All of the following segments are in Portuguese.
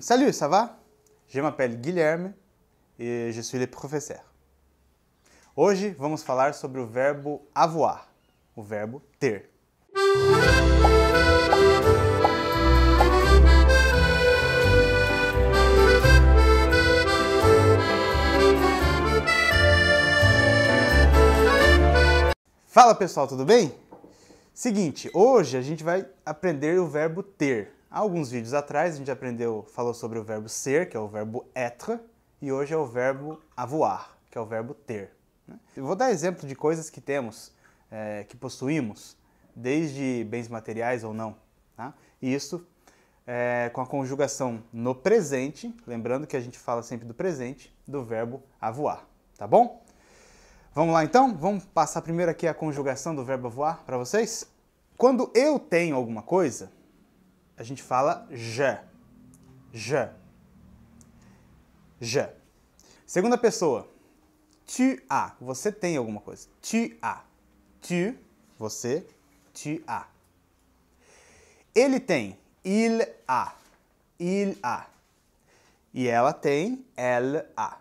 Salut, ça va? Je m'appelle Guilherme e je suis le professeur. Hoje vamos falar sobre o verbo avoir, o verbo ter. Fala pessoal, tudo bem? Seguinte, hoje a gente vai aprender o verbo ter. Há alguns vídeos atrás a gente aprendeu, falou sobre o verbo ser, que é o verbo être, e hoje é o verbo avoir, que é o verbo ter. Né? Eu vou dar exemplo de coisas que temos, é, que possuímos, desde bens materiais ou não. Tá? E isso é, com a conjugação no presente, lembrando que a gente fala sempre do presente, do verbo avoir, tá bom? Vamos lá então? Vamos passar primeiro aqui a conjugação do verbo avoir para vocês? Quando eu tenho alguma coisa, a gente fala je. Je. Je. Segunda pessoa. Tu a. Você tem alguma coisa. Tu a. Tu, você, tu a. Ele tem. Il a. Il a. E ela tem. Elle a.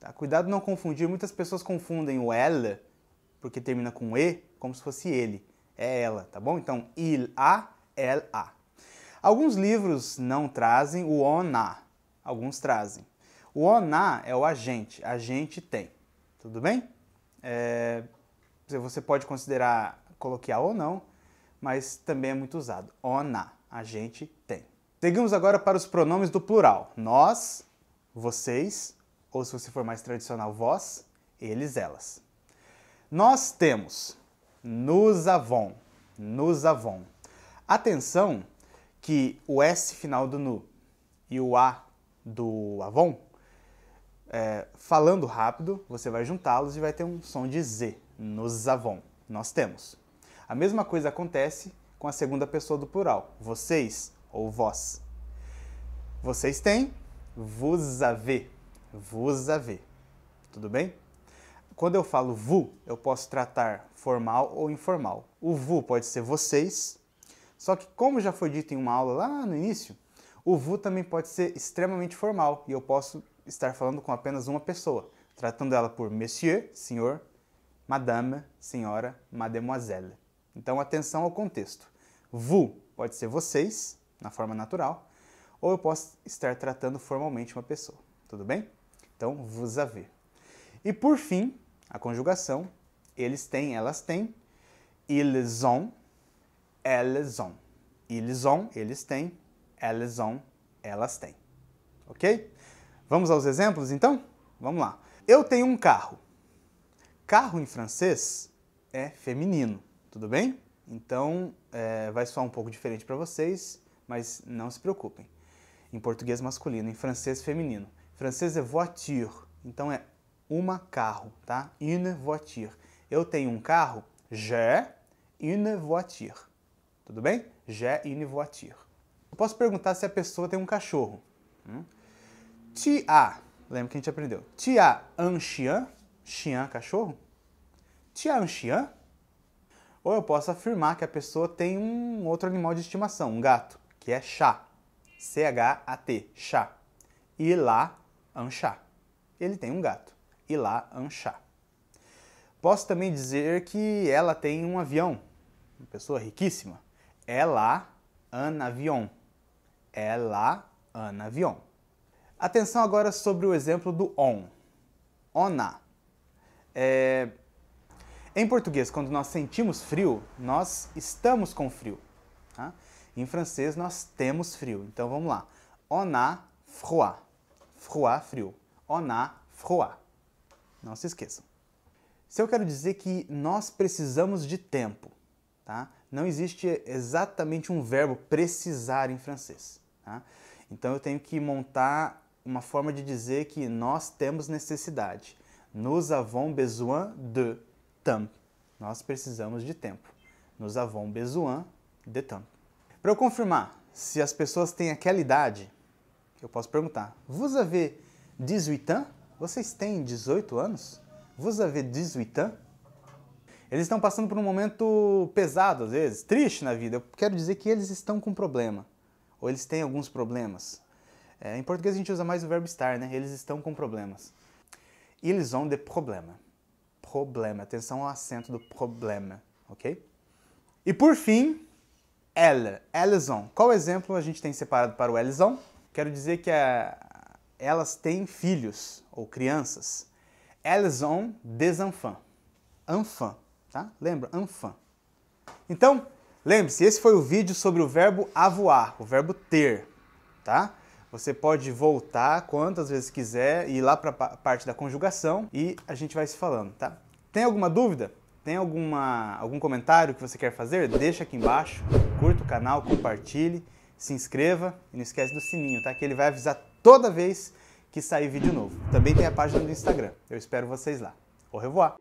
Tá? Cuidado não confundir. Muitas pessoas confundem o ela, porque termina com E, como se fosse ele. É ela, tá bom? Então, il a, elle a. Alguns livros não trazem o ONA, alguns trazem. O ONA é o agente, a gente tem, tudo bem? É, você pode considerar coloquial ou não, mas também é muito usado. ONA, a gente tem. Seguimos agora para os pronomes do plural. Nós, vocês, ou se você for mais tradicional, vós, eles, elas. Nós temos, nos avon, nos avon. Atenção, que o S final do Nu e o A do Avon, é, falando rápido, você vai juntá-los e vai ter um som de Z nos Avon. Nós temos. A mesma coisa acontece com a segunda pessoa do plural, vocês ou vós. Vocês têm, vos avez, vos avez. Tudo bem? Quando eu falo vu, eu posso tratar formal ou informal. O vu pode ser vocês só que, como já foi dito em uma aula lá no início, o VU também pode ser extremamente formal e eu posso estar falando com apenas uma pessoa, tratando ela por monsieur, senhor, madame, senhora, mademoiselle. Então, atenção ao contexto. VU pode ser vocês, na forma natural, ou eu posso estar tratando formalmente uma pessoa. Tudo bem? Então, vous avez. E por fim, a conjugação, eles têm, elas têm, ils ont, elles ont. Ils ont, eles têm. Elles ont, elas têm. Ok? Vamos aos exemplos então? Vamos lá. Eu tenho um carro. Carro em francês é feminino, tudo bem? Então é, vai soar um pouco diferente para vocês, mas não se preocupem. Em português masculino, em francês feminino. Em francês é voiture, então é uma carro, tá? Une voiture. Eu tenho um carro, j'ai une voiture. Tudo bem? Je inivoatir. Eu posso perguntar se a pessoa tem um cachorro. Hum? Tia. Lembra que a gente aprendeu? Tia an xian. Xian, cachorro. Tia an xian. Ou eu posso afirmar que a pessoa tem um outro animal de estimação, um gato, que é chá. C-H-A-T, chá. E lá, anchá. Ele tem um gato. E lá, anchá. Posso também dizer que ela tem um avião. Uma pessoa riquíssima. Ela é en avion. Ela é en avion. Atenção agora sobre o exemplo do on. Ona. É... Em português, quando nós sentimos frio, nós estamos com frio. Tá? Em francês, nós temos frio. Então vamos lá. On a froid. Froid, frio. On a froid. Não se esqueçam. Se eu quero dizer que nós precisamos de tempo, tá? não existe exatamente um verbo precisar em francês. Tá? Então eu tenho que montar uma forma de dizer que nós temos necessidade. Nous avons besoin de temps. Nós precisamos de tempo. Nous avons besoin de temps. Para eu confirmar se as pessoas têm aquela idade, eu posso perguntar: Vous avez 18 ans? Vocês têm 18 anos? Vous avez 18 ans? Eles estão passando por um momento pesado, às vezes, triste na vida. Eu quero dizer que eles estão com problema. Ou eles têm alguns problemas. É, em português a gente usa mais o verbo estar, né? Eles estão com problemas. Eles ont de problema. Problema. Atenção ao acento do problema, ok? E por fim, ela, Elles Qual exemplo a gente tem separado para o elles ont? Quero dizer que a, elas têm filhos ou crianças. Elles ont des enfants. Enfants. Tá? Lembra? Anfã. Então, lembre-se, esse foi o vídeo sobre o verbo avoar, o verbo ter. Tá? Você pode voltar quantas vezes quiser e ir lá para a parte da conjugação e a gente vai se falando, tá? Tem alguma dúvida? Tem alguma, algum comentário que você quer fazer? Deixa aqui embaixo, curta o canal, compartilhe, se inscreva e não esquece do sininho, tá? Que ele vai avisar toda vez que sair vídeo novo. Também tem a página do Instagram. Eu espero vocês lá. Au revoir!